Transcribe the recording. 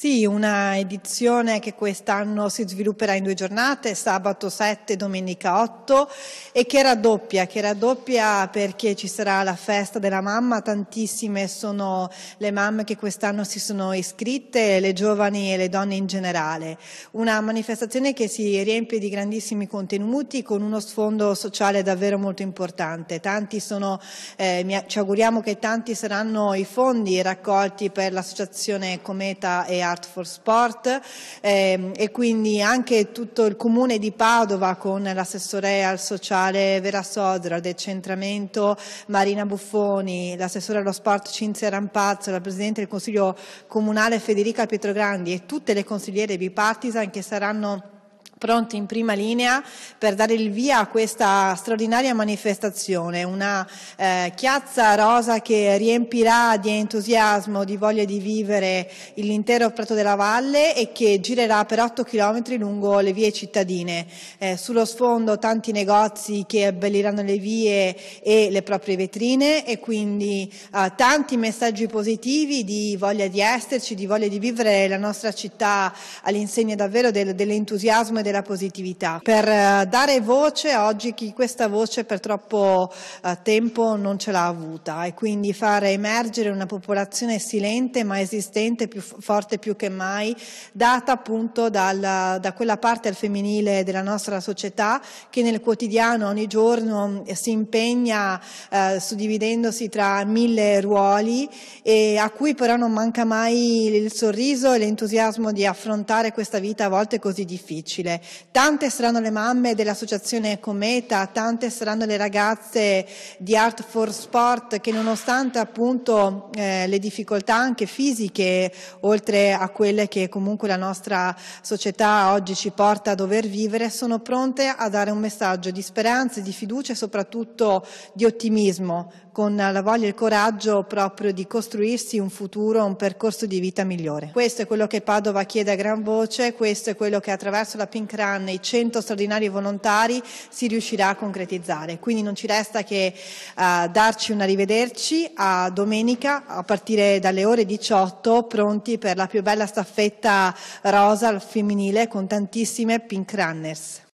Sì, una edizione che quest'anno si svilupperà in due giornate, sabato 7 e domenica 8, e che raddoppia, che raddoppia perché ci sarà la festa della mamma, tantissime sono le mamme che quest'anno si sono iscritte, le giovani e le donne in generale. Una manifestazione che si riempie di grandissimi contenuti con uno sfondo sociale davvero molto importante. Tanti Sono, eh, ci auguriamo che tanti saranno i fondi raccolti per l'associazione Cometa e Art for Sport eh, e quindi anche tutto il comune di Padova con l'assessore al sociale Vera Sodra, decentramento Marina Buffoni, l'assessore allo sport Cinzia Rampazzo, la Presidente del Consiglio Comunale Federica Pietrograndi e tutte le consigliere bipartisan che saranno pronti in prima linea per dare il via a questa straordinaria manifestazione, una eh, chiazza rosa che riempirà di entusiasmo, di voglia di vivere l'intero Prato della Valle e che girerà per 8 km lungo le vie cittadine. Eh, sullo sfondo tanti negozi che abbelliranno le vie e le proprie vetrine e quindi eh, tanti messaggi positivi di voglia di esserci, di voglia di vivere la nostra città all'insegna davvero del, dell'entusiasmo e del della positività, per eh, dare voce a oggi chi questa voce per troppo eh, tempo non ce l'ha avuta e quindi fare emergere una popolazione silente ma esistente, più forte più che mai, data appunto dal, da quella parte al femminile della nostra società che nel quotidiano ogni giorno mm, si impegna eh, suddividendosi tra mille ruoli e a cui però non manca mai il sorriso e l'entusiasmo di affrontare questa vita a volte così difficile. Tante saranno le mamme dell'associazione Cometa, tante saranno le ragazze di Art for Sport che nonostante appunto eh, le difficoltà anche fisiche, oltre a quelle che comunque la nostra società oggi ci porta a dover vivere, sono pronte a dare un messaggio di speranza, di fiducia e soprattutto di ottimismo, con la voglia e il coraggio proprio di costruirsi un futuro, un percorso di vita migliore. Questo è quello che Padova chiede a gran voce, questo è quello che attraverso la Pink ANCRAN e i 100 straordinari volontari si riuscirà a concretizzare. Quindi non ci resta che eh, darci un arrivederci a domenica a partire dalle ore 18 pronti per la più bella staffetta rosa femminile con tantissime pink runners.